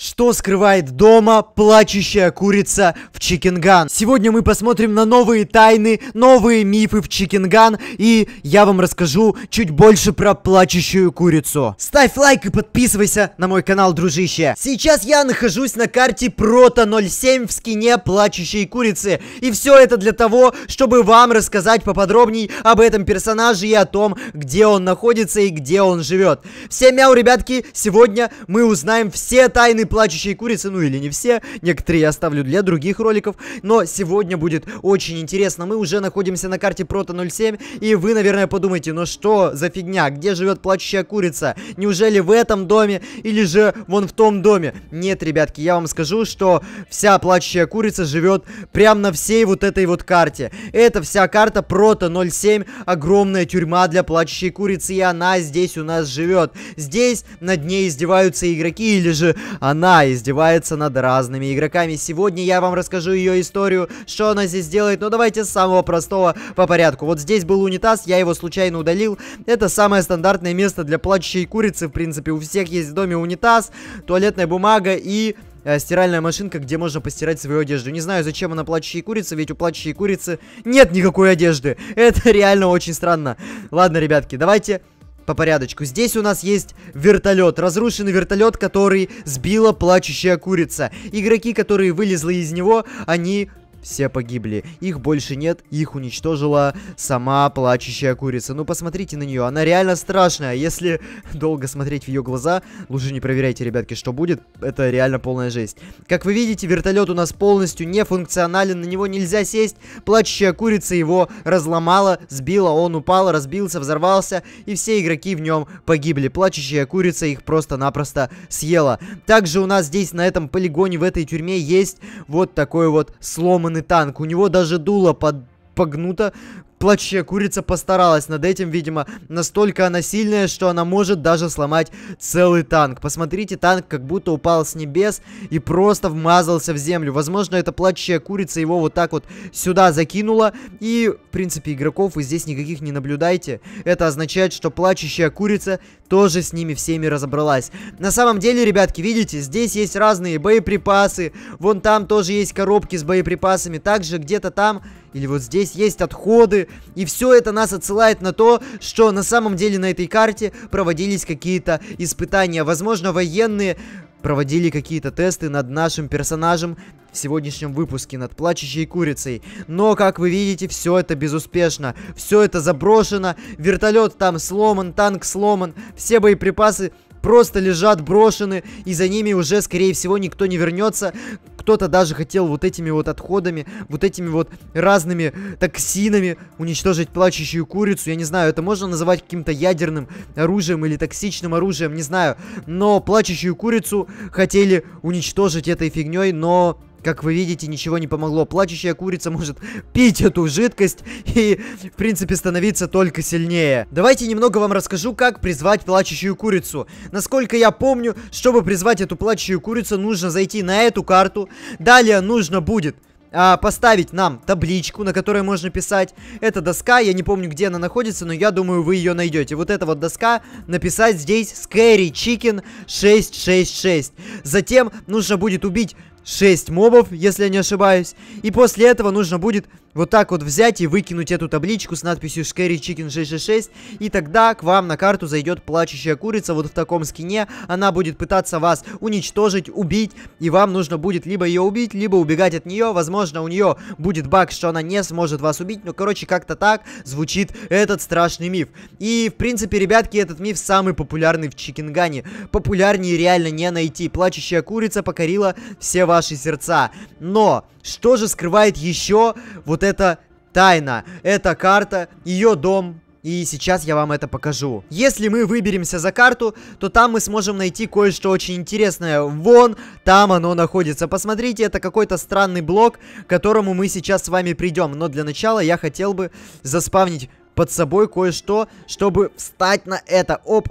Что скрывает дома плачущая курица в Чикенган? Сегодня мы посмотрим на новые тайны, новые мифы в Чикенган, и я вам расскажу чуть больше про плачущую курицу. Ставь лайк и подписывайся на мой канал, дружище. Сейчас я нахожусь на карте Прото 07 в скине плачущей курицы, и все это для того, чтобы вам рассказать поподробней об этом персонаже и о том, где он находится и где он живет. Всем мяу, ребятки, сегодня мы узнаем все тайны плачущие курицы, ну или не все, некоторые я оставлю для других роликов, но сегодня будет очень интересно. Мы уже находимся на карте прота 07, и вы, наверное, подумаете, ну что за фигня, где живет плачущая курица? Неужели в этом доме или же вон в том доме? Нет, ребятки, я вам скажу, что вся плачущая курица живет прямо на всей вот этой вот карте. Это вся карта прота 07, огромная тюрьма для плачущей курицы, и она здесь у нас живет. Здесь над ней издеваются игроки, или же она она издевается над разными игроками. Сегодня я вам расскажу ее историю, что она здесь делает. Но давайте с самого простого по порядку. Вот здесь был унитаз, я его случайно удалил. Это самое стандартное место для плачущей курицы, в принципе. У всех есть в доме унитаз, туалетная бумага и э, стиральная машинка, где можно постирать свою одежду. Не знаю, зачем она плачущей курица, ведь у плачущей курицы нет никакой одежды. Это реально очень странно. Ладно, ребятки, давайте по порядочку. Здесь у нас есть вертолет. Разрушенный вертолет, который сбила плачущая курица. Игроки, которые вылезли из него, они все погибли. Их больше нет, их уничтожила сама плачущая курица. Ну, посмотрите на нее, она реально страшная. Если долго смотреть в ее глаза, лучше не проверяйте, ребятки, что будет. Это реально полная жесть. Как вы видите, вертолет у нас полностью не функционален, на него нельзя сесть. Плачущая курица его разломала, сбила, он упал, разбился, взорвался, и все игроки в нем погибли. Плачущая курица их просто-напросто съела. Также у нас здесь на этом полигоне, в этой тюрьме есть вот такой вот сломанный сломанный танк. У него даже дуло под погнуто плаче. Курица постаралась над этим, видимо. Настолько она сильная, что она может даже сломать целый танк. Посмотрите, танк как будто упал с небес и просто вмазался в землю. Возможно, это плаче. Курица его вот так вот сюда закинула. И, в принципе, игроков вы здесь никаких не наблюдаете. Это означает, что плачущая курица тоже с ними всеми разобралась. На самом деле, ребятки, видите, здесь есть разные боеприпасы. Вон там тоже есть коробки с боеприпасами. Также где-то там или вот здесь есть отходы. И все это нас отсылает на то, что на самом деле на этой карте проводились какие-то испытания. Возможно, военные проводили какие-то тесты над нашим персонажем в сегодняшнем выпуске над плачущей курицей. Но, как вы видите, все это безуспешно. Все это заброшено, вертолет там сломан, танк сломан, все боеприпасы просто лежат брошены, и за ними уже, скорее всего, никто не вернется. Кто-то даже хотел вот этими вот отходами, вот этими вот разными токсинами уничтожить плачущую курицу. Я не знаю, это можно называть каким-то ядерным оружием или токсичным оружием, не знаю. Но плачущую курицу хотели уничтожить этой фигней, но как вы видите, ничего не помогло. Плачущая курица может пить эту жидкость и, в принципе, становиться только сильнее. Давайте немного вам расскажу, как призвать плачущую курицу. Насколько я помню, чтобы призвать эту плачущую курицу, нужно зайти на эту карту. Далее нужно будет а, поставить нам табличку, на которой можно писать. Это доска, я не помню, где она находится, но я думаю, вы ее найдете. Вот эта вот доска, написать здесь Scary Chicken 666. Затем нужно будет убить 6 мобов, если я не ошибаюсь. И после этого нужно будет вот так вот взять и выкинуть эту табличку с надписью Scary Chicken 666. И тогда к вам на карту зайдет плачущая курица вот в таком скине. Она будет пытаться вас уничтожить, убить. И вам нужно будет либо ее убить, либо убегать от нее. Возможно, у нее будет баг, что она не сможет вас убить. но короче, как-то так звучит этот страшный миф. И, в принципе, ребятки, этот миф самый популярный в Чикингане. Популярнее реально не найти. Плачущая курица покорила все ваши сердца. Но что же скрывает еще вот эта тайна? Эта карта, ее дом, и сейчас я вам это покажу. Если мы выберемся за карту, то там мы сможем найти кое-что очень интересное. Вон, там оно находится. Посмотрите, это какой-то странный блок, к которому мы сейчас с вами придем. Но для начала я хотел бы заспавнить под собой кое-что, чтобы встать на это. Оп,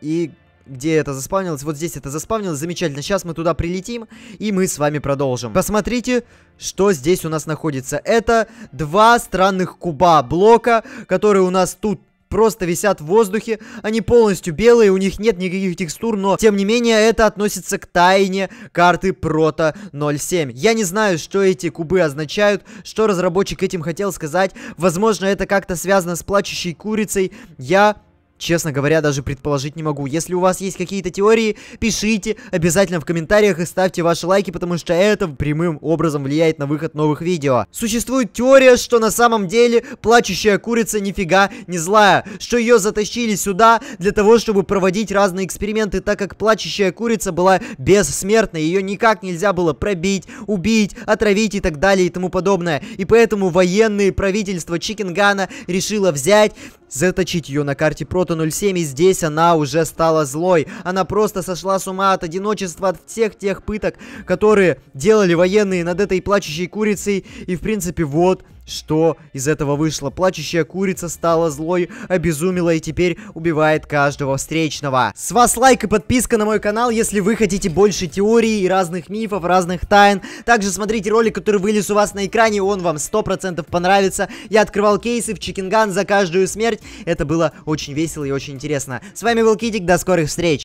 и где это заспавнилось. Вот здесь это заспавнилось. Замечательно. Сейчас мы туда прилетим, и мы с вами продолжим. Посмотрите, что здесь у нас находится. Это два странных куба блока, которые у нас тут просто висят в воздухе, они полностью белые, у них нет никаких текстур, но тем не менее это относится к тайне карты Прото 07. Я не знаю, что эти кубы означают, что разработчик этим хотел сказать, возможно это как-то связано с плачущей курицей, я Честно говоря, даже предположить не могу. Если у вас есть какие-то теории, пишите обязательно в комментариях и ставьте ваши лайки, потому что это прямым образом влияет на выход новых видео. Существует теория, что на самом деле плачущая курица нифига не злая, что ее затащили сюда для того, чтобы проводить разные эксперименты, так как плачущая курица была бессмертной, ее никак нельзя было пробить, убить, отравить и так далее и тому подобное. И поэтому военные правительства Чикенгана решило взять заточить ее на карте Прото 07, и здесь она уже стала злой. Она просто сошла с ума от одиночества, от всех тех пыток, которые делали военные над этой плачущей курицей. И, в принципе, вот что из этого вышло. Плачущая курица стала злой, обезумела и теперь убивает каждого встречного. С вас лайк и подписка на мой канал, если вы хотите больше теорий и разных мифов, разных тайн. Также смотрите ролик, который вылез у вас на экране, он вам 100% понравится. Я открывал кейсы в Чикинган за каждую смерть это было очень весело и очень интересно. С вами был Китик. до скорых встреч!